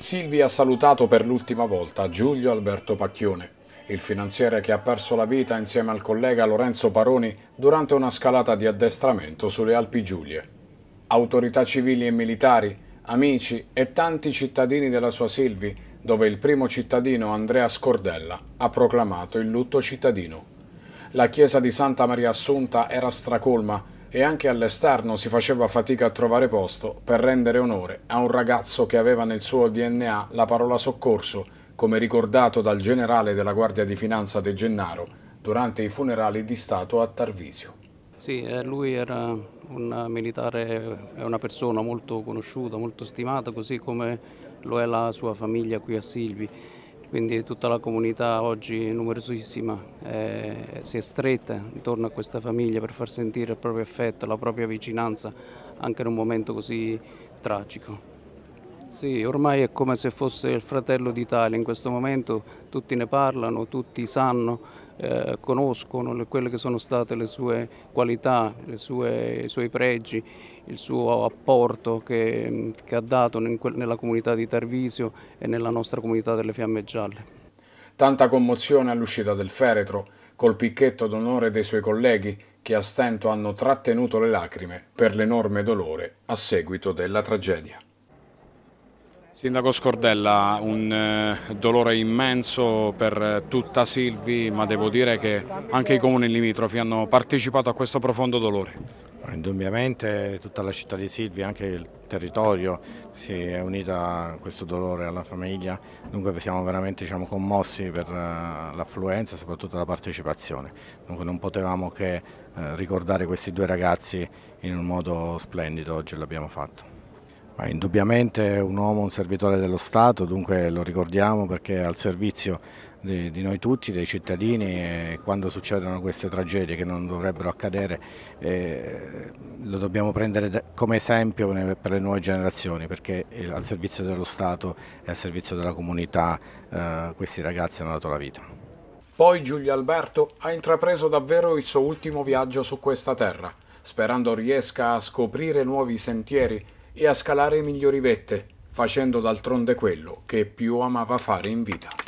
Silvi ha salutato per l'ultima volta Giulio Alberto Pacchione, il finanziere che ha perso la vita insieme al collega Lorenzo Paroni durante una scalata di addestramento sulle Alpi Giulie. Autorità civili e militari, amici e tanti cittadini della sua Silvi, dove il primo cittadino Andrea Scordella ha proclamato il lutto cittadino. La chiesa di Santa Maria Assunta era stracolma e anche all'esterno si faceva fatica a trovare posto per rendere onore a un ragazzo che aveva nel suo DNA la parola soccorso, come ricordato dal generale della Guardia di Finanza De Gennaro durante i funerali di Stato a Tarvisio. Sì, eh, lui era un militare, è una persona molto conosciuta, molto stimata, così come lo è la sua famiglia qui a Silvi quindi tutta la comunità oggi numerosissima eh, si è stretta intorno a questa famiglia per far sentire il proprio affetto, la propria vicinanza anche in un momento così tragico. Sì, ormai è come se fosse il fratello d'Italia, in questo momento tutti ne parlano, tutti sanno, eh, conoscono quelle che sono state le sue qualità, le sue, i suoi pregi, il suo apporto che, che ha dato nella comunità di Tarvisio e nella nostra comunità delle Fiamme Gialle. Tanta commozione all'uscita del feretro, col picchetto d'onore dei suoi colleghi che a stento hanno trattenuto le lacrime per l'enorme dolore a seguito della tragedia. Sindaco Scordella, un eh, dolore immenso per eh, tutta Silvi, ma devo dire che anche i comuni limitrofi hanno partecipato a questo profondo dolore. Indubbiamente tutta la città di Silvi, anche il territorio, si è unita a questo dolore alla famiglia, dunque siamo veramente diciamo, commossi per eh, l'affluenza e soprattutto la partecipazione. Dunque non potevamo che ricordare questi due ragazzi in un modo splendido, oggi l'abbiamo fatto. Ma indubbiamente è un uomo, un servitore dello Stato, dunque lo ricordiamo perché è al servizio di, di noi tutti, dei cittadini e quando succedono queste tragedie che non dovrebbero accadere eh, lo dobbiamo prendere come esempio per le nuove generazioni perché eh, al servizio dello Stato e al servizio della comunità eh, questi ragazzi hanno dato la vita. Poi Giulio Alberto ha intrapreso davvero il suo ultimo viaggio su questa terra, sperando riesca a scoprire nuovi sentieri e a scalare migliori vette, facendo d'altronde quello che più amava fare in vita.